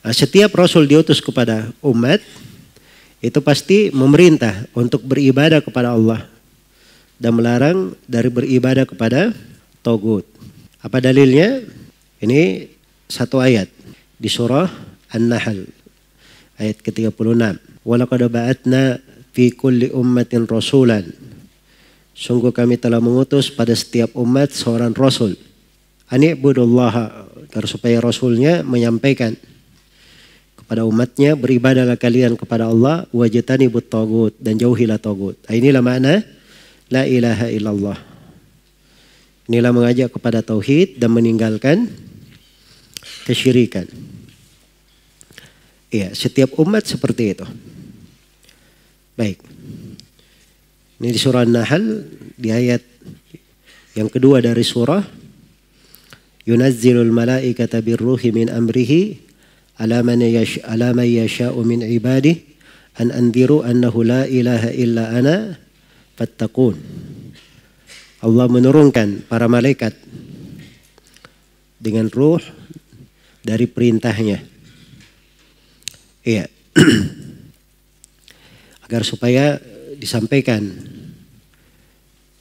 Eh, setiap rasul diutus kepada umat itu pasti memerintah untuk beribadah kepada Allah dan melarang dari beribadah kepada togut. Apa dalilnya? Ini satu ayat di surah An-Nahl ayat ke-36. Walaqad ba'atna fi kulli ummatin rasulan. Sungguh kami telah mengutus pada setiap umat seorang rasul. Ani'budullaha. agar supaya rasulnya menyampaikan pada umatnya beribadahlah kalian kepada Allah wajatani but dan jauhilah togut. Ah, inilah makna la ilaha illallah. Inilah mengajak kepada tauhid dan meninggalkan kesyirikan. Iya, setiap umat seperti itu. Baik. Ini di surah An-Nahl di ayat yang kedua dari surah Yunazzilul malaikata birruhi min amrihi على من يشاء على من يشاء من عباده أن أنذروا أنه لا إله إلا أنا فاتقون Allah menurunkan para malaikat dengan ruh dari perintahnya. Iya. Agar supaya disampaikan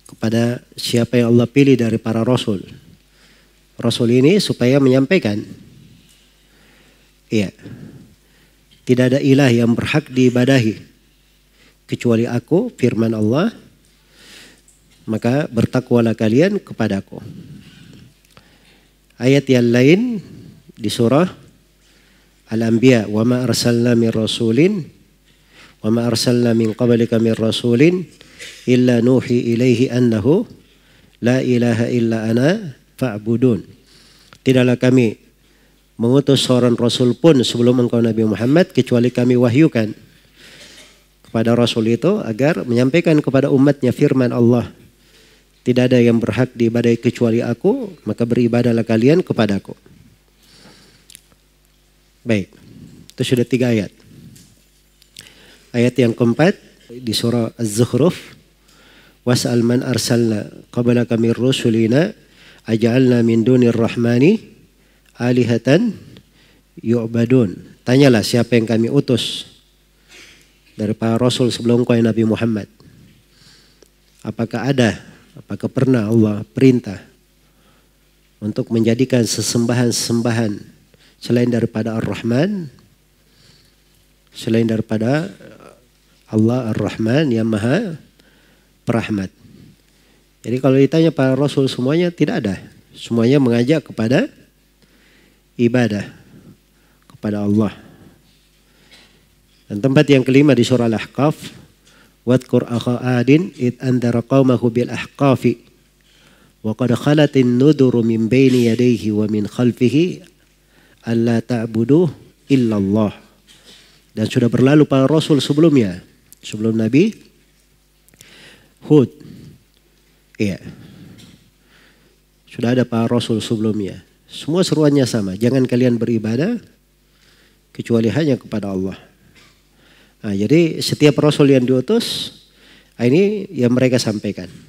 kepada siapa yang Allah pilih dari para rasul. Rasul ini supaya menyampaikan Iya. Tidak ada ilah yang berhak diibadahi kecuali aku, firman Allah. Maka bertakwalah kalian kepadaku. Ayat yang lain di surah Al-Anbiya, "Wa ma arsalna min rasulin wa ma arsalna min qablika min rasulin illa nuhi ilaihi annahu la ilaha illa ana fa'budun." Tidaklah kami mengutus seorang rasul pun sebelum engkau Nabi Muhammad kecuali kami wahyukan kepada rasul itu agar menyampaikan kepada umatnya firman Allah tidak ada yang berhak diibadai kecuali aku maka beribadalah kalian kepadaku baik itu sudah tiga ayat ayat yang keempat di surah Az-Zukhruf was'al man arsalna qabla kami rusulina aj'alna min dunir rahmani alihatan yu'badun. Tanyalah siapa yang kami utus dari para rasul sebelum kau ya Nabi Muhammad. Apakah ada, apakah pernah Allah perintah untuk menjadikan sesembahan-sembahan selain daripada Ar-Rahman, selain daripada Allah Ar-Rahman yang maha perahmat. Jadi kalau ditanya para Rasul semuanya tidak ada. Semuanya mengajak kepada ibadah kepada Allah. Dan tempat yang kelima di surah Al-Ahqaf, "Wadkur akha Adin id andara qaumahu bil ahqafi wa qad khalatin nuduru min baini yadayhi wa min khalfihi alla ta'budu illallah." Dan sudah berlalu para rasul sebelumnya, sebelum Nabi Hud. Iya. Sudah ada para rasul sebelumnya. Semua seruannya sama. Jangan kalian beribadah kecuali hanya kepada Allah. Nah, jadi setiap rasul yang diutus ah, ini yang mereka sampaikan.